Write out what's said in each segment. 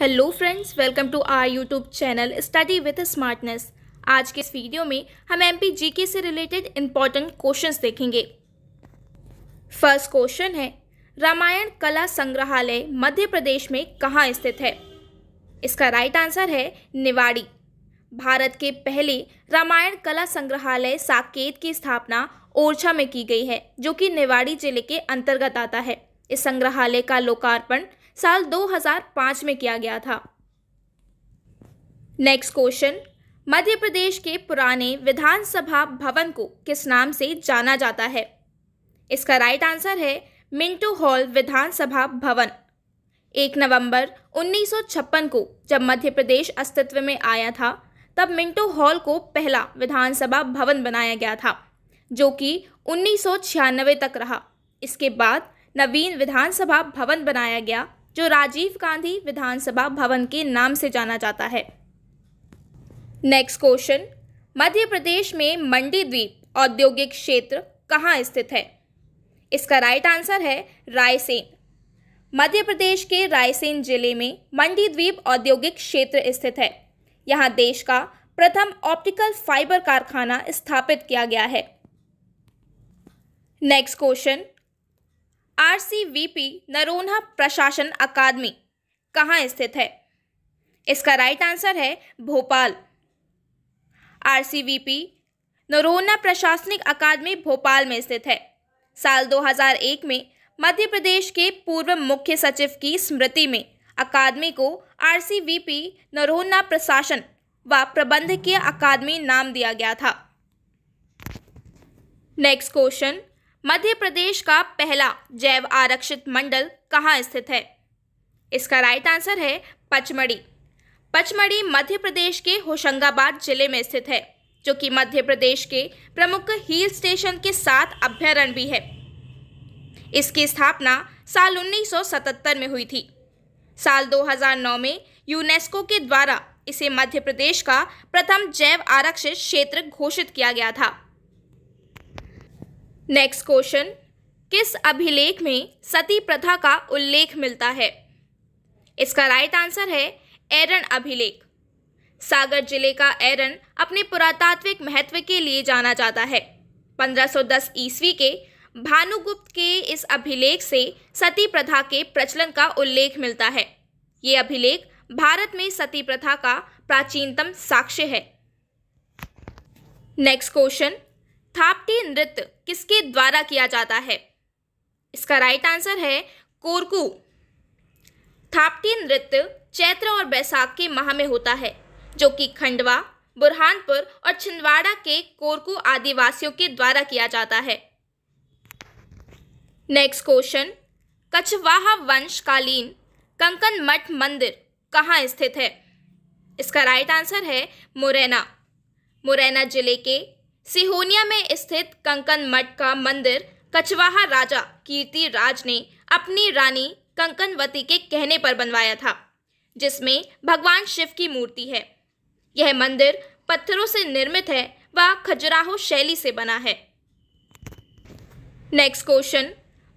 hello friends welcome to our YouTube channel study with smartness आज के इस video में हम एम पी जी के से रिलेटेड इम्पॉर्टेंट क्वेश्चंस देखेंगे फर्स्ट क्वेश्चन है रामायण कला संग्रहालय मध्य प्रदेश में कहाँ स्थित है इसका राइट आंसर है निवाड़ी भारत के पहले रामायण कला संग्रहालय साकेत की स्थापना ओरछा में की गई है जो कि निवाड़ी जिले के अंतर्गत आता है इस संग्रहालय का लोकार्पण साल 2005 में किया गया था नेक्स्ट क्वेश्चन मध्य प्रदेश के पुराने विधानसभा भवन को किस नाम से जाना जाता है इसका राइट आंसर है मिंटो हॉल विधानसभा भवन एक नवंबर 1956 को जब मध्य प्रदेश अस्तित्व में आया था तब मिंटो हॉल को पहला विधानसभा भवन बनाया गया था जो कि उन्नीस तक रहा इसके बाद नवीन विधानसभा भवन बनाया गया जो राजीव गांधी विधानसभा भवन के नाम से जाना जाता है नेक्स्ट क्वेश्चन मध्य प्रदेश में मंडी द्वीप औद्योगिक क्षेत्र कहाँ स्थित है इसका राइट आंसर है रायसेन मध्य प्रदेश के रायसेन जिले में मंडी द्वीप औद्योगिक क्षेत्र स्थित है यहाँ देश का प्रथम ऑप्टिकल फाइबर कारखाना स्थापित किया गया है नेक्स्ट क्वेश्चन आरसीवीपी नरोन्हा प्रशासन अकादमी कहाँ स्थित है इसका राइट आंसर है भोपाल आरसीवीपी नरोन्हा प्रशासनिक अकादमी भोपाल में स्थित है साल 2001 में मध्य प्रदेश के पूर्व मुख्य सचिव की स्मृति में अकादमी को आरसीवीपी नरोन्हा प्रशासन व प्रबंधकीय अकादमी नाम दिया गया था नेक्स्ट क्वेश्चन मध्य प्रदेश का पहला जैव आरक्षित मंडल कहाँ स्थित है इसका राइट आंसर है पचमढ़ी पचमढ़ी मध्य प्रदेश के होशंगाबाद जिले में स्थित है जो कि मध्य प्रदेश के प्रमुख हिल स्टेशन के साथ अभ्यारण्य भी है इसकी स्थापना साल 1977 में हुई थी साल 2009 में यूनेस्को के द्वारा इसे मध्य प्रदेश का प्रथम जैव आरक्षित क्षेत्र घोषित किया गया था नेक्स्ट क्वेश्चन किस अभिलेख में सती प्रथा का उल्लेख मिलता है इसका राइट आंसर है एरन अभिलेख सागर जिले का एरन अपने पुरातात्विक महत्व के लिए जाना जाता है 1510 ईस्वी के भानुगुप्त के इस अभिलेख से सती प्रथा के प्रचलन का उल्लेख मिलता है ये अभिलेख भारत में सती प्रथा का प्राचीनतम साक्ष्य है नेक्स्ट क्वेश्चन थापटी नृत्य किसके द्वारा किया जाता है इसका राइट आंसर है कोरकू थापटी नृत्य चैत्र और बैसाख के माह में होता है जो कि खंडवा बुरहानपुर और छिंदवाड़ा के कोरकू आदिवासियों के द्वारा किया जाता है नेक्स्ट क्वेश्चन कछवाहा वंशकालीन कंकन मठ मंदिर कहाँ स्थित है इसका राइट आंसर है मुरैना मुरैना जिले के सिहोनिया में स्थित कंकन मठ का मंदिर कछवाहा राजा कीर्ति राज ने अपनी रानी कंकनवती के कहने पर बनवाया था जिसमें भगवान शिव की मूर्ति है यह मंदिर पत्थरों से निर्मित है व खजुराहो शैली से बना है नेक्स्ट क्वेश्चन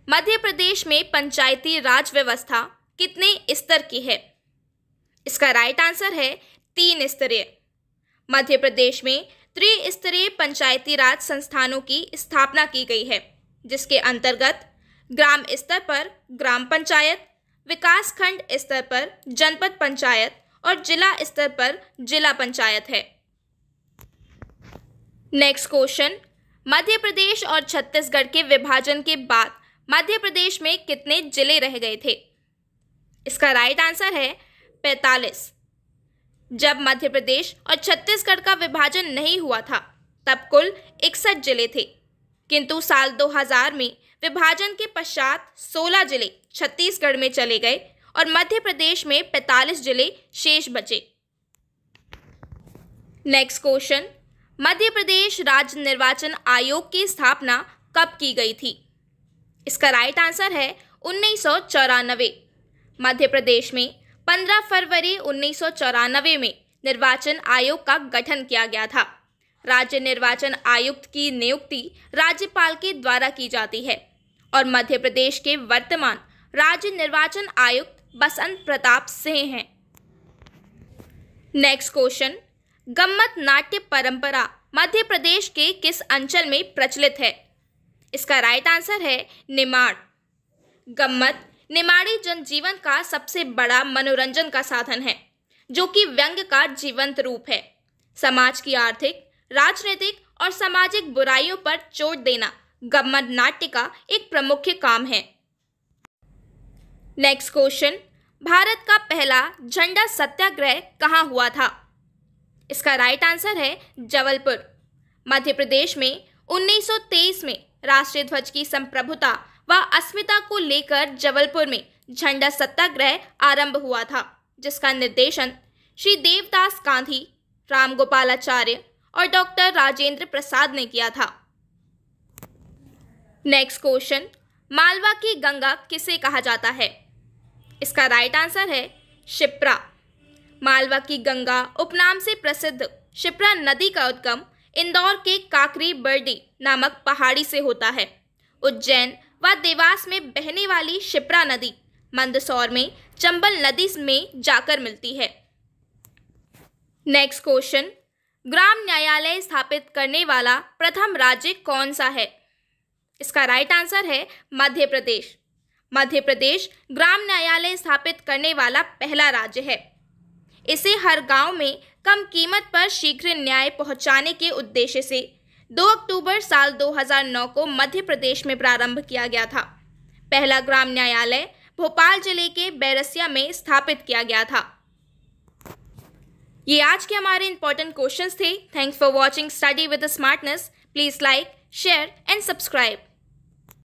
मध्य प्रदेश में पंचायती राज व्यवस्था कितने स्तर की है इसका राइट आंसर है तीन स्तरीय मध्य प्रदेश में त्रिस्तरीय पंचायती राज संस्थानों की स्थापना की गई है जिसके अंतर्गत ग्राम स्तर पर ग्राम पंचायत विकास खंड स्तर पर जनपद पंचायत और जिला स्तर पर जिला पंचायत है नेक्स्ट क्वेश्चन मध्य प्रदेश और छत्तीसगढ़ के विभाजन के बाद मध्य प्रदेश में कितने जिले रह गए थे इसका राइट आंसर है पैंतालीस जब मध्य प्रदेश और छत्तीसगढ़ का विभाजन नहीं हुआ था तब कुल इकसठ जिले थे किंतु साल 2000 में विभाजन के पश्चात 16 जिले छत्तीसगढ़ में चले गए और मध्य प्रदेश में 45 जिले शेष बचे नेक्स्ट क्वेश्चन मध्य प्रदेश राज्य निर्वाचन आयोग की स्थापना कब की गई थी इसका राइट आंसर है उन्नीस मध्य प्रदेश में 15 फरवरी उन्नीस में निर्वाचन आयोग का गठन किया गया था राज्य निर्वाचन आयुक्त की नियुक्ति राज्यपाल के द्वारा की जाती है और मध्य प्रदेश के वर्तमान राज्य निर्वाचन आयुक्त बसंत प्रताप सिंह हैं नेक्स्ट क्वेश्चन गम्मत नाट्य परंपरा मध्य प्रदेश के किस अंचल में प्रचलित है इसका राइट आंसर है निमाड़ गम्मत निमाड़ी जनजीवन का सबसे बड़ा मनोरंजन का साधन है जो कि व्यंग का जीवंत रूप है समाज की आर्थिक राजनीतिक और सामाजिक बुराइयों पर चोट देना गम्मत नाट्य का एक प्रमुख काम है नेक्स्ट क्वेश्चन भारत का पहला झंडा सत्याग्रह कहाँ हुआ था इसका राइट आंसर है जबलपुर मध्य प्रदेश में 1923 में राष्ट्रीय ध्वज की संप्रभुता व अस्मिता को लेकर जबलपुर में झंडा सत्याग्रह आरंभ हुआ था जिसका निर्देशन श्री देवदास गांधी राम गोपालाचार्य और डॉक्टर राजेंद्र प्रसाद ने किया था नेक्स्ट क्वेश्चन मालवा की गंगा किसे कहा जाता है इसका राइट आंसर है शिप्रा मालवा की गंगा उपनाम से प्रसिद्ध शिप्रा नदी का उद्गम इंदौर के काकरी बर्डी नामक पहाड़ी से होता है उज्जैन व देवास में बहने वाली शिप्रा नदी मंदसौर में चंबल नदी में जाकर मिलती है नेक्स्ट क्वेश्चन ग्राम न्यायालय स्थापित करने वाला प्रथम राज्य कौन सा है इसका राइट आंसर है मध्य प्रदेश मध्य प्रदेश ग्राम न्यायालय स्थापित करने वाला पहला राज्य है इसे हर गांव में कम कीमत पर शीघ्र न्याय पहुंचाने के उद्देश्य से 2 अक्टूबर साल 2009 को मध्य प्रदेश में प्रारंभ किया गया था पहला ग्राम न्यायालय भोपाल जिले के बैरसिया में स्थापित किया गया था ये आज के हमारे इंपॉर्टेंट क्वेश्चंस थे thanks for watching study with smartness please like share and subscribe